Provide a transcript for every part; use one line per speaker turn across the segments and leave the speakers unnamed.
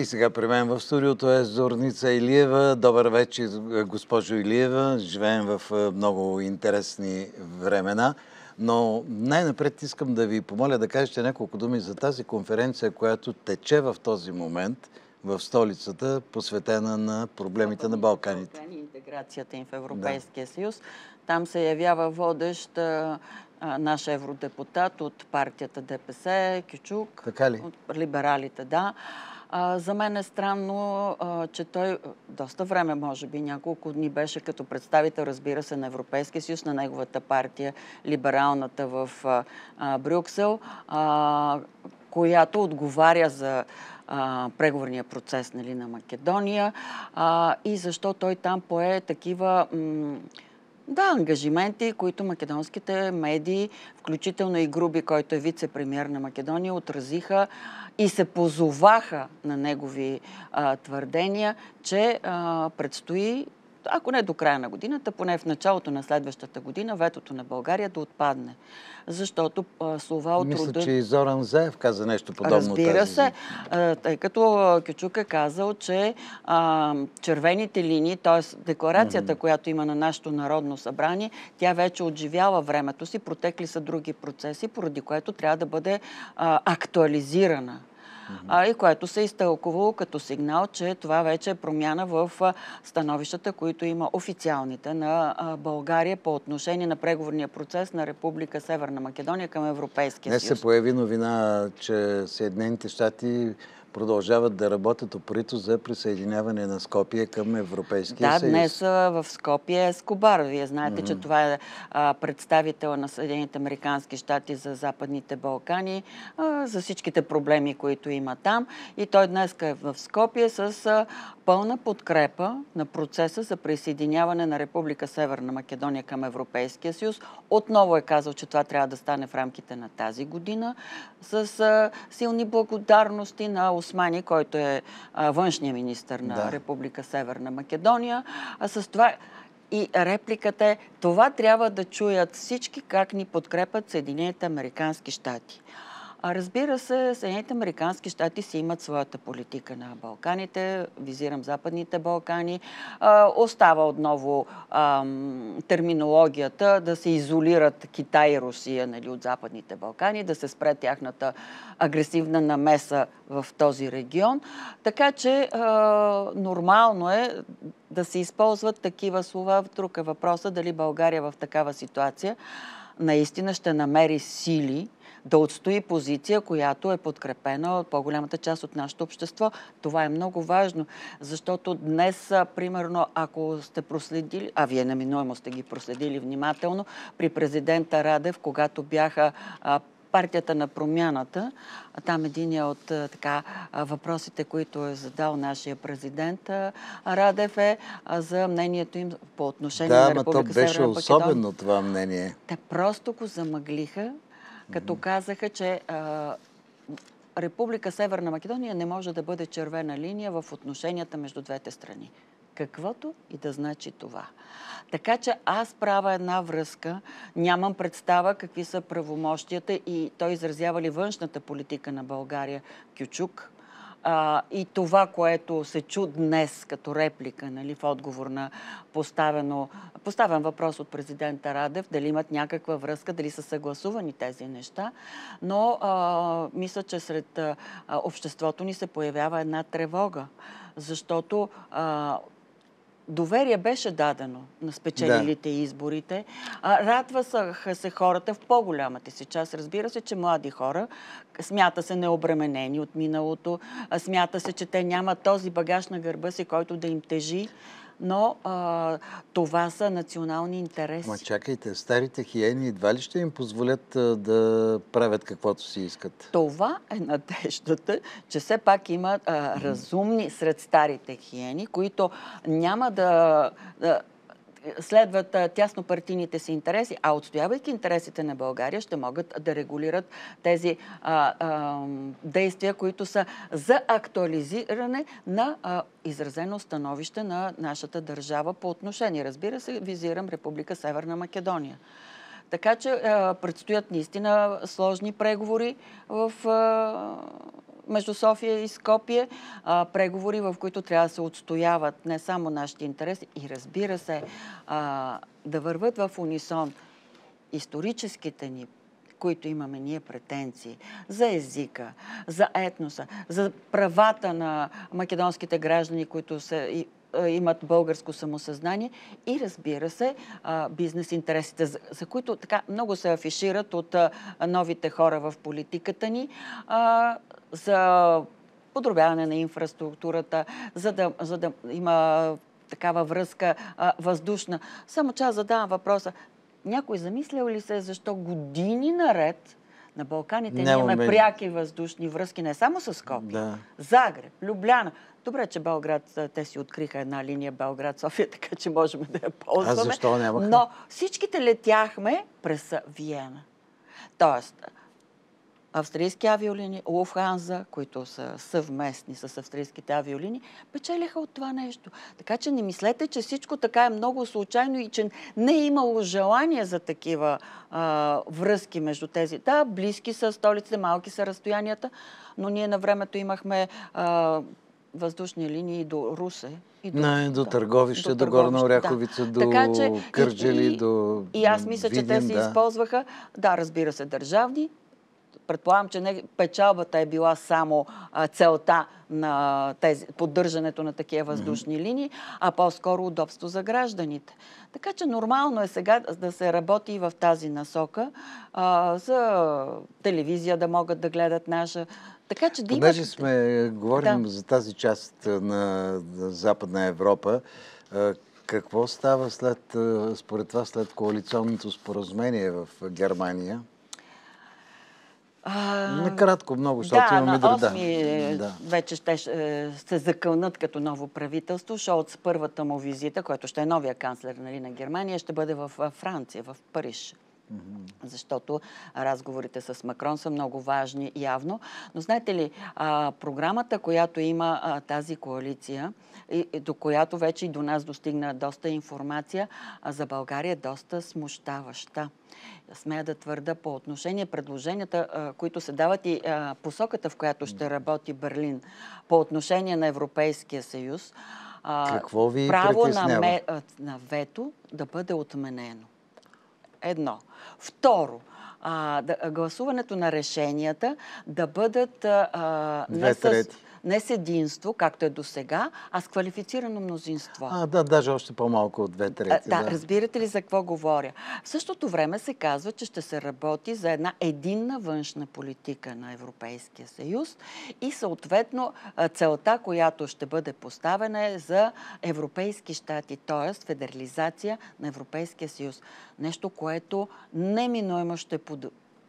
И сега при мен в студиото е Зорница Илиева. Добър вечер, госпожо Илиева. Живеем в е, много интересни времена. Но най-напред искам да ви помоля да кажете няколко думи за тази конференция, която тече в този момент в столицата, посветена на проблемите на Балканите.
Интеграцията им в Европейския да. съюз. Там се явява водещ а, е, е, наш евродепутат от партията ДПС, Кичук. Така ли? От либералите, да. Да а, за мен е странно, а, че той доста време, може би няколко дни беше като представител, разбира се, на Европейския съюз, на неговата партия, либералната в а, Брюксел, която отговаря за преговорния процес нали, на Македония и защо той там пое такива... М- да, ангажименти, които македонските медии, включително и Груби, който е вице-премьер на Македония, отразиха и се позоваха на негови а, твърдения, че а, предстои ако не до края на годината, поне в началото на следващата година, ветото на България да отпадне. Защото слова от Мисля, рода... че и
Зоран Заев каза нещо подобно. Разбира тази... се,
тъй като Кючук е казал, че а, червените линии, т.е. декларацията, mm-hmm. която има на нашето народно събрание, тя вече отживяла времето си, протекли са други процеси, поради което трябва да бъде а, актуализирана а, и което се е изтълкувало като сигнал, че това вече е промяна в становищата, които има официалните на България по отношение на преговорния процес на Република Северна Македония към Европейския съюз. Не се
появи новина, че Съединените щати продължават да работят опорито за присъединяване на Скопия към Европейския да, съюз. Да, днес
в Скопие е Скобар. Вие знаете, mm-hmm. че това е а, представител на Съединените Американски щати за Западните Балкани, а, за всичките проблеми, които има там. И той днес е в Скопия, с а, пълна подкрепа на процеса за присъединяване на Република Северна Македония към Европейския съюз. Отново е казал, че това трябва да стане в рамките на тази година с силни благодарности на Османи, който е външния министр на да. Република Северна Македония. А с това и репликата е, това трябва да чуят всички как ни подкрепят Съединените Американски щати. А разбира се, Съединените Американски щати си имат своята политика на Балканите, визирам Западните Балкани. А, остава отново а, терминологията да се изолират Китай и Русия нали, от Западните Балкани, да се спре тяхната агресивна намеса в този регион. Така че а, нормално е да се използват такива слова. Друг е въпроса дали България е в такава ситуация наистина ще намери сили да отстои позиция, която е подкрепена от по-голямата част от нашето общество. Това е много важно, защото днес, примерно, ако сте проследили, а вие наминуемо сте ги проследили внимателно, при президента Радев, когато бяха партията на промяната. Там един е от така, въпросите, които е задал нашия президент Радев е за мнението им по отношение да, на Република Да, но то беше Северна особено
това мнение.
Те просто го замъглиха, като mm-hmm. казаха, че Република Северна Македония не може да бъде червена линия в отношенията между двете страни каквото и да значи това. Така че аз правя една връзка, нямам представа какви са правомощията и той изразява ли външната политика на България Кючук, а, и това, което се чу днес като реплика нали, в отговор на поставено, поставен въпрос от президента Радев, дали имат някаква връзка, дали са съгласувани тези неща. Но а, мисля, че сред а, обществото ни се появява една тревога, защото а, доверие беше дадено на спечелилите да. изборите. Радваха се хората в по-голямата си част. Разбира се, че млади хора смята се необременени от миналото, смята се, че те нямат този багаж на гърба си, който да им тежи но а, това са национални интереси. Ма
чакайте, старите хиени едва ли ще им позволят а, да правят каквото си искат?
Това е надеждата, че все пак има а, разумни сред старите хиени, които няма да, да следват тясно партийните си интереси, а отстоявайки интересите на България, ще могат да регулират тези а, а, действия, които са за актуализиране на а, изразено становище на нашата държава по отношение. Разбира се, визирам Република Северна Македония. Така че предстоят наистина сложни преговори в между София и Скопие, а, преговори, в които трябва да се отстояват не само нашите интереси и разбира се, а, да върват в унисон историческите ни които имаме ние претенции за езика, за етноса, за правата на македонските граждани, които са имат българско самосъзнание и разбира се, бизнес интересите, за които така много се афишират от новите хора в политиката ни, за подробяване на инфраструктурата, за да, за да има такава връзка въздушна. Само че аз задавам въпроса. Някой замислял ли се защо години наред на Балканите имаме пряки въздушни връзки, не само с копия, да. Загреб, Любляна, Добре, че Белград, те си откриха една линия Белград-София, така че можем да я ползваме. А защо нямаха? Но всичките летяхме през Виена. Тоест, австрийски авиолини, Луфханза, които са съвместни с австрийските авиолини, печелиха от това нещо. Така че не мислете, че всичко така е много случайно и че не е имало желание за такива а, връзки между тези. Да, близки са столиците, малки са разстоянията, но ние на времето имахме а, въздушни линии до Русе. И до, не, до да, Търговище, до, до Горна Оряховица, да. до така, че, Кърджели, и, до И аз мисля, Видин, че те се да. използваха, да, разбира се, държавни предполагам, че не печалбата е била само а, целта на тези, поддържането на такива въздушни mm-hmm. линии, а по-скоро удобство за гражданите. Така че нормално е сега да се работи и в тази насока, а, за телевизия да могат да гледат наша. Така че да Понеже имат...
сме, е, говорим да. за тази част е, на Западна Европа, е, какво става след, според това след коалиционното споразумение в Германия? Накратко много, защото да, имаме на 8
да. вече ще, се закълнат като ново правителство. Шолц първата му визита, който ще е новия канцлер нали, на Германия, ще бъде в Франция, в Париж. Защото разговорите с Макрон са много важни явно. Но знаете ли, програмата, която има тази коалиция, до която вече и до нас достигна доста информация, а за България е доста смущаваща. Смея да твърда по отношение предложенията, които се дават и посоката, в която ще работи Берлин по отношение на Европейския съюз. Какво ви право на, ме, на вето да бъде отменено. Едно. Второ, а, да, гласуването на решенията да бъдат а, не с не с единство, както е до сега, а с квалифицирано мнозинство.
А, да, даже още по-малко от две трети. Да, да,
разбирате ли за какво говоря? В същото време се казва, че ще се работи за една единна външна политика на Европейския съюз и съответно целта, която ще бъде поставена е за европейски щати, т.е. федерализация на Европейския съюз. Нещо, което неминуемо ще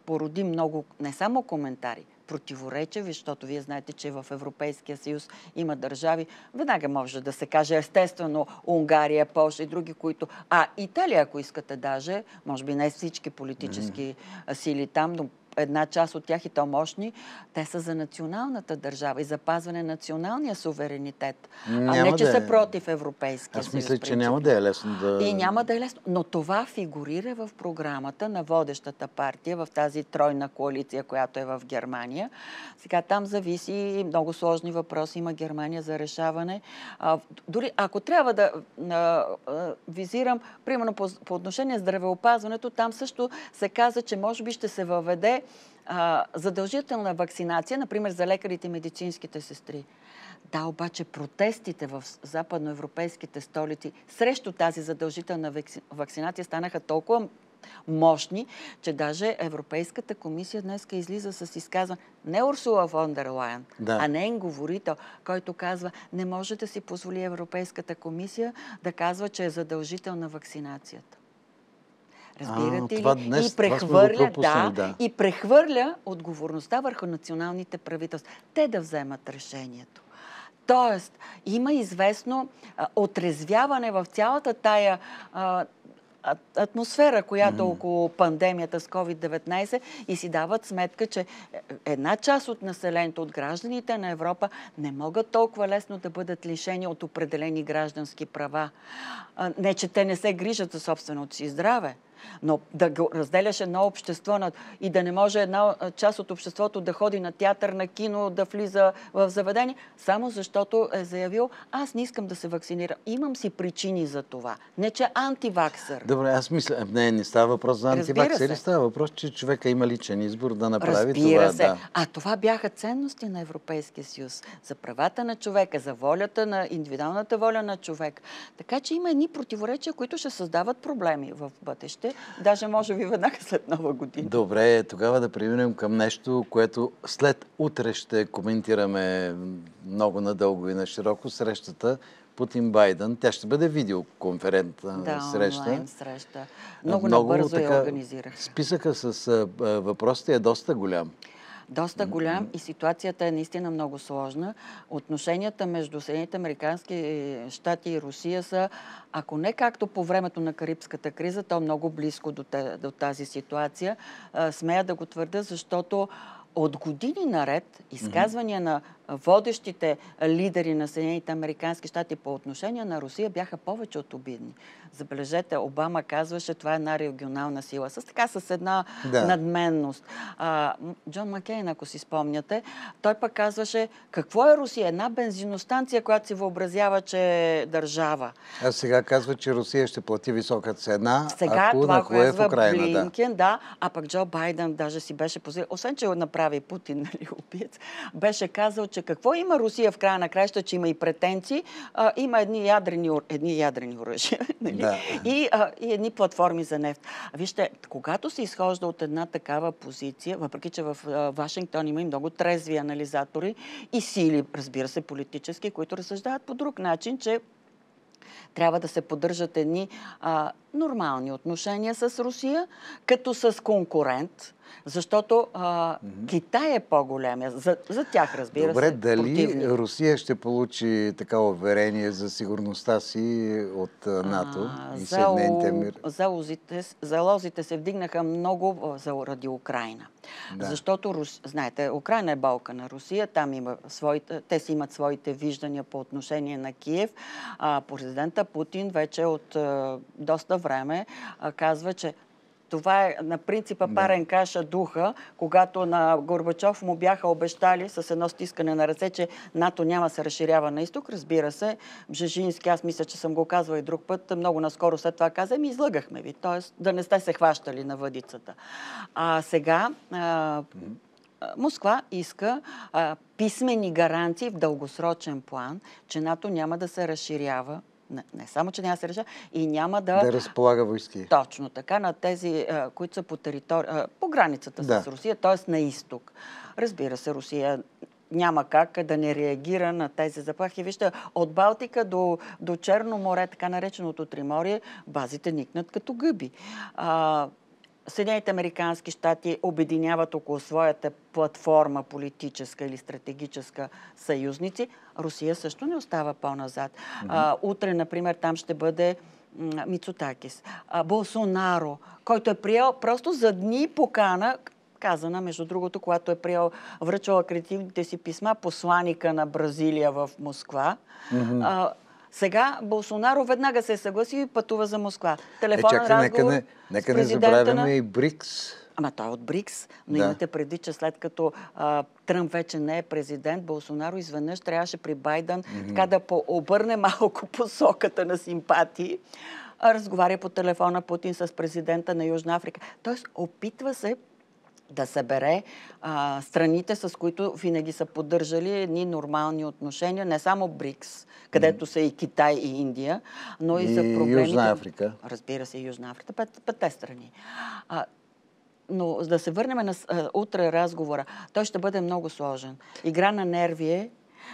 породи много не само коментари, противоречеви, защото вие знаете, че в Европейския съюз има държави, веднага може да се каже естествено Унгария, Польша и други, които... А Италия, ако искате даже, може би не всички политически mm. сили там, но една част от тях и то мощни, те са за националната държава и запазване на националния суверенитет. Няма а не, че да е. са против Европейския Аз съюз. Аз мисля, че няма
да е лесно да... И няма
да е лесно. Но това фигурира в програмата на водещата партия, в тази тройна коалиция, която е в Германия. Сега там зависи много сложни въпроси има Германия за решаване. А, дори ако трябва да а, а, визирам, примерно по, по отношение здравеопазването, там също се каза, че може би ще се въведе а, задължителна вакцинация, например за лекарите и медицинските сестри. Да, обаче протестите в западноевропейските столици срещу тази задължителна вакцинация станаха толкова мощни, че даже Европейската комисия днес излиза с изказва не Урсула фон дер Лайен, да. а нейн говорител, който казва не може да си позволи Европейската комисия да казва, че е задължителна вакцинацията. Разбирате а, ли? днес, и прехвърля, това да, да, и прехвърля отговорността върху националните правителства. Те да вземат решението. Тоест, има известно а, отрезвяване в цялата тая а, атмосфера, която mm. около пандемията с COVID-19 и си дават сметка, че е, една част от населението, от гражданите на Европа не могат толкова лесно да бъдат лишени от определени граждански права. Не, че те не се грижат за собственото си здраве, но да го разделяш едно общество на... и да не може една част от обществото да ходи на театър, на кино, да влиза в заведение, само защото е заявил, аз не искам да се вакцинирам. Имам си причини за това. Не, че антиваксър.
Добре, аз мисля, е, не, не става въпрос за антиваксър. става въпрос, че човека има личен избор да направи Разбира това. Се. Да.
А това бяха ценности на Европейския съюз. За правата на човека, за волята на индивидуалната воля на човек. Така че има едни противоречия, които ще създават проблеми в бъдеще даже може би веднага след нова
година. Добре, тогава да преминем към нещо, което след утре ще коментираме много надълго и на широко срещата Путин Байден. Тя ще бъде видеоконферентна да, среща. Онлайн
среща. Много, много набързо така, я организирах.
Списъка с въпросите е доста голям
доста голям и ситуацията е наистина много сложна. Отношенията между Съединените Американски е, щати и Русия са, ако не както по времето на Карибската криза, то много близко до тази ситуация. Смея да го твърда, защото от години наред изказвания на водещите лидери на Съединените Американски щати по отношение на Русия бяха повече от обидни. Забележете, Обама казваше, това е една регионална сила. С така, с една да. надменност. А, Джон Маккейн, ако си спомняте, той пък казваше, какво е Русия? Една бензиностанция, която си въобразява, че е държава.
А сега казва, че Русия ще плати висока цена, сега ако това нахуе е в Украина. Блинкен,
да. да. А пък Джо Байден даже си беше позирал, освен, че направи Путин, нали, убиец, беше казал, че че какво има Русия в края на краища, че има и претенции, а, има едни ядрени, едни ядрени оръжия нали? да. и, а, и едни платформи за нефт. А вижте, когато се изхожда от една такава позиция, въпреки че в а, Вашингтон има и много трезви анализатори и сили, разбира се, политически, които разсъждават по друг начин, че трябва да се поддържат едни а, нормални отношения с Русия, като с конкурент, защото а, mm-hmm. Китай е по-големия. За, за тях, разбира Добре, се. Добре, дали противни.
Русия ще получи така уверение за сигурността си от НАТО а, и Съединените мир?
Залозите, залозите се вдигнаха много заради Украина. Да. Защото, Рус... знаете, Украина е балка на Русия, там има своите, те си имат своите виждания по отношение на Киев. А, президента Путин вече от а, доста време а, казва, че това е на принципа да. парен каша духа, когато на Горбачов му бяха обещали с едно стискане на ръце, че НАТО няма се разширява на изток. Разбира се, Бжежински, аз мисля, че съм го казвал и друг път, много наскоро след това каза, ми излъгахме ви, т.е. да не сте се хващали на въдицата. А сега а, Москва иска а, писмени гаранции в дългосрочен план, че НАТО няма да се разширява не, не само, че няма се решава, и няма да... Да
разполага войски.
Точно така, на тези, които са по, територи... по границата да. с Русия, т.е. на изток. Разбира се, Русия няма как да не реагира на тези заплахи. Вижте, от Балтика до, до Черно море, така нареченото Триморие, базите никнат като гъби. А, Съединените Американски щати обединяват около своята платформа политическа или стратегическа съюзници, Русия също не остава по-назад. Mm-hmm. утре, например, там ще бъде Мицутакис. Болсонаро, който е приел просто за дни покана, казана, между другото, когато е приел, връчала креативните си писма посланика на Бразилия в Москва. Mm-hmm. А, сега Болсонаро веднага се е съгласи и пътува за Москва. Телефонен е, чакай, разговор нека не, нека не забравяме на... и
БРИКС.
Ама той е от БРИКС, но да. имате преди, че след като а, вече не е президент, Болсонаро изведнъж трябваше при Байден mm-hmm. така да обърне малко посоката на симпатии разговаря по телефона Путин с президента на Южна Африка. Тоест, опитва се да събере а, страните, с които винаги са поддържали едни нормални отношения, не само БРИКС, където са и Китай и Индия, но и, и за проблемите... Южна Африка. Разбира се, Южна Африка, пет, петте страни. А, но да се върнем на а, утре разговора. Той ще бъде много сложен. Игра на нерви е,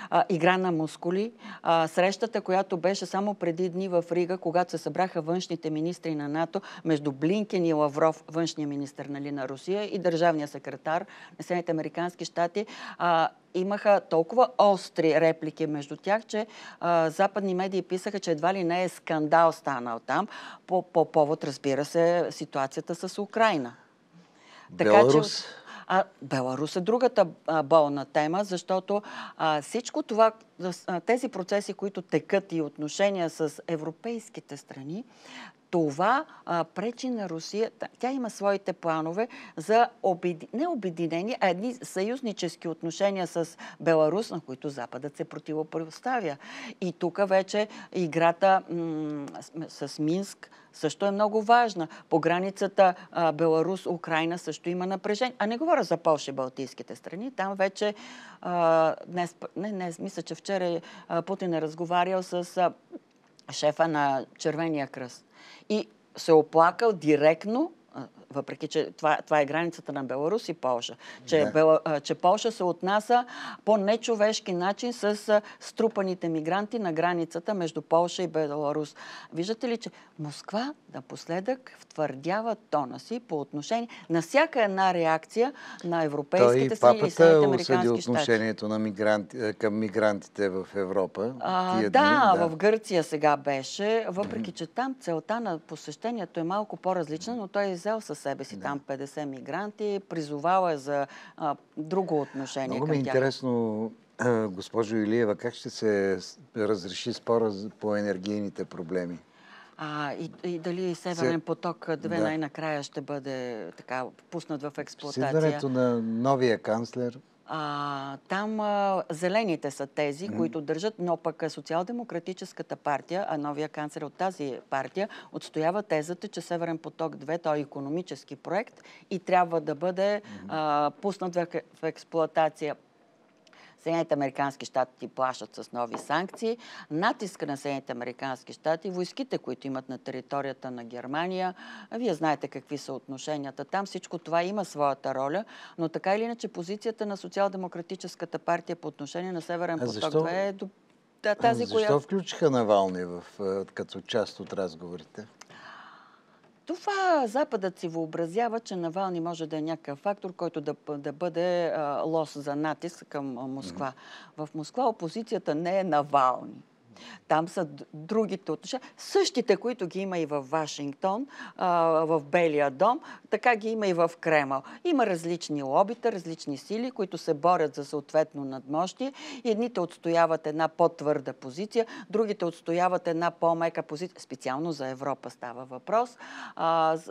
а, игра на мускули. А, срещата, която беше само преди дни в Рига, когато се събраха външните министри на НАТО, между Блинкен и Лавров, външния министр нали, на Русия и държавния секретар на Съединените Американски щати, а, имаха толкова остри реплики между тях, че а, западни медии писаха, че едва ли не е скандал станал там, по, по повод, разбира се, ситуацията с Украина.
Белорус. Така, че,
а Беларус е другата болна тема, защото а, всичко това, тези процеси, които текат и отношения с европейските страни, това а, пречи на Русия. Тя има своите планове за обеди... не обединение, а едни съюзнически отношения с Беларус, на които Западът се противопоставя. И тук вече играта м- с, с Минск също е много важна. По границата Беларус-Украина също има напрежение. А не говоря за Польша и Балтийските страни. Там вече а, днес, не, не, мисля, че вчера а, Путин е разговарял с а, шефа на Червения кръст. И се оплакал директно въпреки че това, това е границата на Беларус и Полша. Че, да. Бел, че Полша се отнася по нечовешки начин с струпаните мигранти на границата между Полша и Беларус. Виждате ли, че Москва напоследък втвърдява тона си по отношение на всяка една реакция на европейските сили си и, Съединените американски осъди отношението
на мигранти, към мигрантите в Европа. А, да, да, в
Гърция сега беше, въпреки че там целта на посещението е малко по-различна, но той е взел с със себе си да. там 50 мигранти, призовала е за а, друго отношение Много към ми е тях.
интересно, госпожо Илиева, как ще се разреши спора по енергийните проблеми?
А, и, и дали Северен поток 2 да. най-накрая ще бъде така пуснат в експлуатация? С
на новия канцлер,
а, там а, зелените са тези, mm. които държат, но пък Социал-демократическата партия, а новия канцлер от тази партия, отстоява тезата, че Северен поток 2, той е економически проект и трябва да бъде mm. а, пуснат в, в експлоатация Съединените американски щати ти плащат с нови санкции. Натиска на Съединените американски щати, войските, които имат на територията на Германия, вие знаете какви са отношенията там, всичко това има своята роля, но така или иначе позицията на Социал-демократическата партия по отношение на Северен поток 2 е до да, тази, Защо коя...
включиха Навални в, като част от разговорите?
Това Западът си въобразява, че Навални може да е някакъв фактор, който да, да бъде а, лос за натиск към Москва. Mm-hmm. В Москва опозицията не е Навални. Там са другите отношения. Същите, които ги има и в Вашингтон, в Белия дом, така ги има и в Кремъл. Има различни лобита, различни сили, които се борят за съответно надмощие. Едните отстояват една по-твърда позиция, другите отстояват една по-мека позиция. Специално за Европа става въпрос.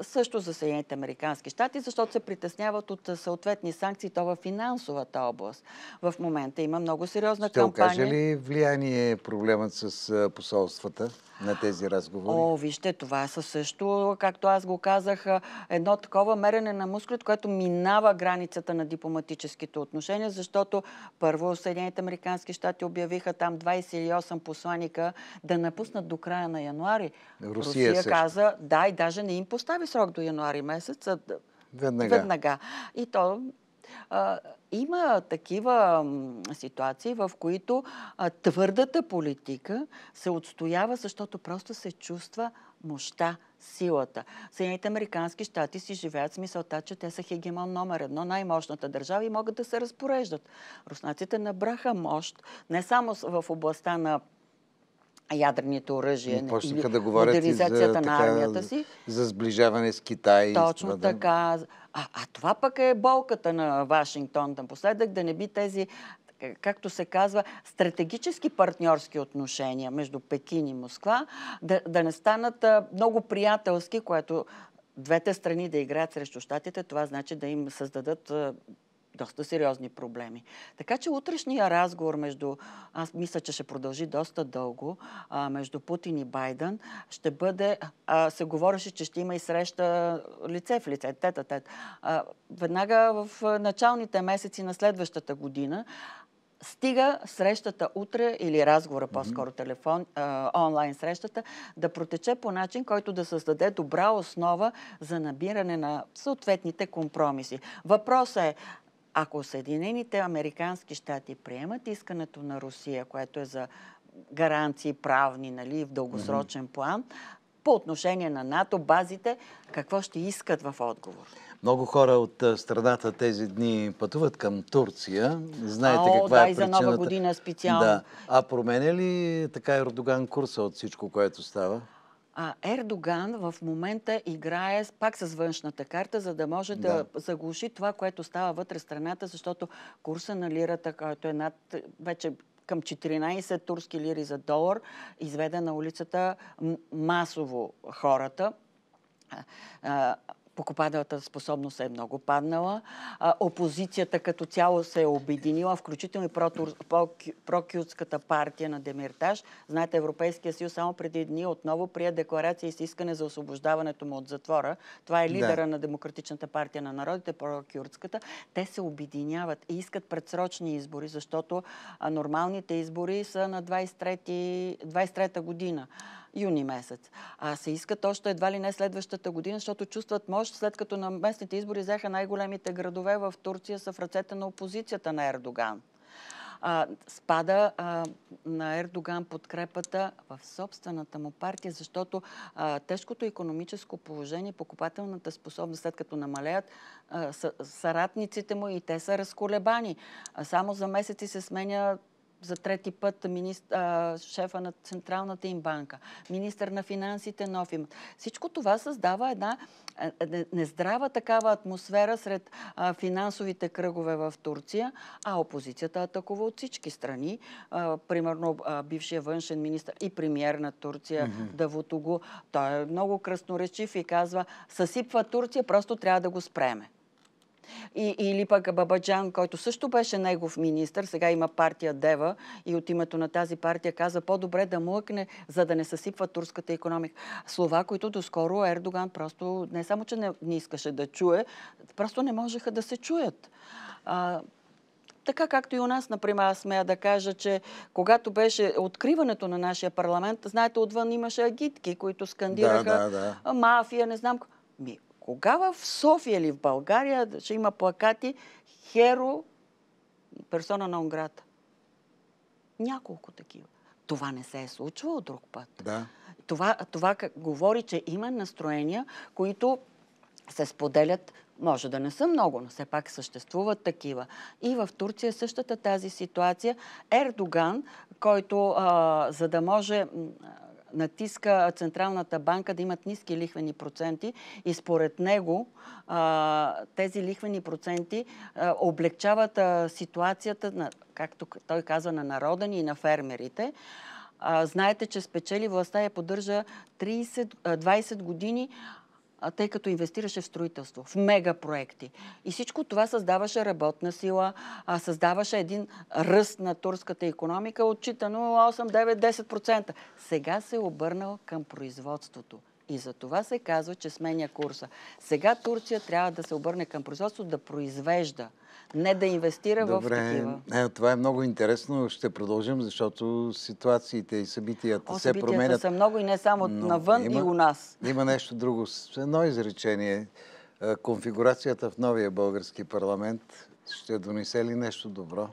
Също за Съединените Американски щати, защото се притесняват от съответни санкции, то в финансовата област. В момента има много сериозна кампания. Ще окаже ли
влияние проблемът с посолствата на тези разговори? О,
вижте, това са също, както аз го казах, едно такова мерене на мускулите, което минава границата на дипломатическите отношения, защото първо Съединените Американски щати обявиха там 28 посланика да напуснат до края на януари. Русия, Русия каза, да, и даже не им постави срок до януари месец. Веднага. Веднага. И то а, има такива ситуации, в които а, твърдата политика се отстоява, защото просто се чувства мощта, силата. Съединените Американски щати си живеят с мисълта, че те са хегемон номер едно, най-мощната държава и могат да се разпореждат. Руснаците набраха мощ не само в областта на ядрените оръжия ами, и да на армията си.
За сближаване с Китай. Точно и това, да.
така а, а това пък е болката на Вашингтон напоследък, да не би тези както се казва, стратегически партньорски отношения между Пекин и Москва, да, да не станат много приятелски, което двете страни да играят срещу щатите, това значи да им създадат доста сериозни проблеми. Така че утрешния разговор между, аз мисля, че ще продължи доста дълго, а, между Путин и Байден, ще бъде, а, се говореше, че ще има и среща лице в лице, тета тет. веднага в началните месеци на следващата година, стига срещата утре или разговора, по-скоро телефон, а, онлайн срещата, да протече по начин, който да създаде добра основа за набиране на съответните компромиси. Въпросът е, ако Съединените американски щати приемат искането на Русия, което е за гаранции правни, нали, в дългосрочен план, по отношение на НАТО, базите, какво ще искат в отговор?
Много хора от страната тези дни пътуват към Турция. Знаете О, каква да, е причината. Да, и за нова година
специално. Да.
А променя ли така Ердоган курса от всичко, което става?
А, Ердоган в момента играе пак с външната карта, за да може да, да заглуши това, което става вътре страната, защото курса на лирата, който е над вече към 14 турски лири за долар, изведе на улицата масово хората покупателната способност е много паднала. опозицията като цяло се е обединила, включително и прокютската партия на Демиртаж. Знаете, Европейския съюз само преди дни отново прие декларация и с искане за освобождаването му от затвора. Това е лидера да. на Демократичната партия на народите, прокютската. Те се обединяват и искат предсрочни избори, защото нормалните избори са на 23-та 23 година юни месец. А се искат още едва ли не следващата година, защото чувстват мощ, след като на местните избори взеха най-големите градове в Турция са в ръцете на опозицията на Ердоган. А, спада а, на Ердоган подкрепата в собствената му партия, защото а, тежкото економическо положение, покупателната способност, след като намалеят, са, са ратниците му и те са разколебани. Само за месеци се сменя за трети път министр, а, шефа на Централната им банка, министър на финансите нов Всичко това създава една е, е, нездрава такава атмосфера сред а, финансовите кръгове в Турция, а опозицията атакува от всички страни. А, примерно а, бившия външен министр и премьер на Турция mm-hmm. Давутогу, той е много красноречив и казва съсипва Турция, просто трябва да го спреме. И, или пък Бабаджан, който също беше негов министр, сега има партия Дева и от името на тази партия каза по-добре да млъкне, за да не съсипва турската економика. Слова, които доскоро Ердоган просто не само, че не, не искаше да чуе, просто не можеха да се чуят. А, така както и у нас, например, аз смея да кажа, че когато беше откриването на нашия парламент, знаете, отвън имаше агитки, които скандираха да, да, да. мафия, не знам. Ми, кога в София или в България ще има плакати Херо персона на Онграта? Няколко такива. Това не се е случвало друг път. Да. Това, това как, говори, че има настроения, които се споделят, може да не са много, но все пак съществуват такива. И в Турция същата тази ситуация. Ердоган, който а, за да може натиска Централната банка да имат ниски лихвени проценти и според него тези лихвени проценти облегчават ситуацията, както той каза, на народа ни и на фермерите. Знаете, че спечели властта я поддържа 30, 20 години тъй като инвестираше в строителство, в мегапроекти. И всичко това създаваше работна сила, а създаваше един ръст на турската економика, отчитано 8, 9, 10%. Сега се е обърнал към производството. И за това се казва, че сменя курса. Сега Турция трябва да се обърне към производство, да произвежда, не да инвестира Добре, в такива.
Е, това е много интересно. Ще продължим, защото ситуациите и събитията О, се събитията променят. са
много и не само Но навън има, и у нас.
Има нещо друго. едно изречение. Е, конфигурацията в новия български парламент ще донесе ли нещо добро?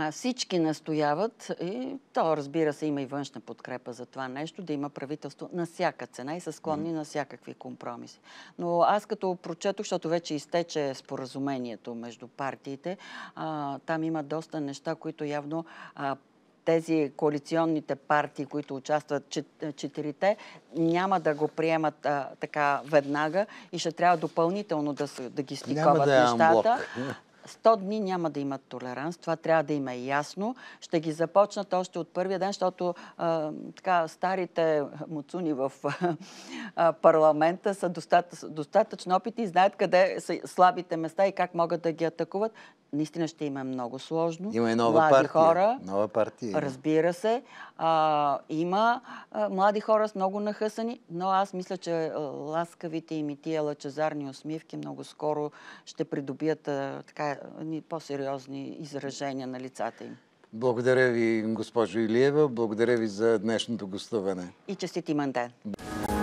А, всички настояват и то, разбира се, има и външна подкрепа за това нещо, да има правителство на всяка цена и са склонни mm. на всякакви компромиси. Но аз като прочетох, защото вече изтече споразумението между партиите, а, там има доста неща, които явно а, тези коалиционните партии, които участват четирите, няма да го приемат а, така веднага и ще трябва допълнително да, да ги стиковат да е нещата. Е 100 дни няма да имат толеранс. Това трябва да има ясно. Ще ги започнат още от първия ден, защото а, така, старите муцуни в а, парламента са достатъчно, достатъчно опити и знаят къде са слабите места и как могат да ги атакуват наистина ще има много сложно. Има и нова млади партия. хора.
Нова партия.
Разбира се. А, има а, млади хора с много нахъсани, но аз мисля, че ласкавите им и тия лъчезарни усмивки много скоро ще придобият а, така, по-сериозни изражения на лицата им.
Благодаря ви, госпожо Илиева. Благодаря ви за днешното гостуване.
И честити имен ден.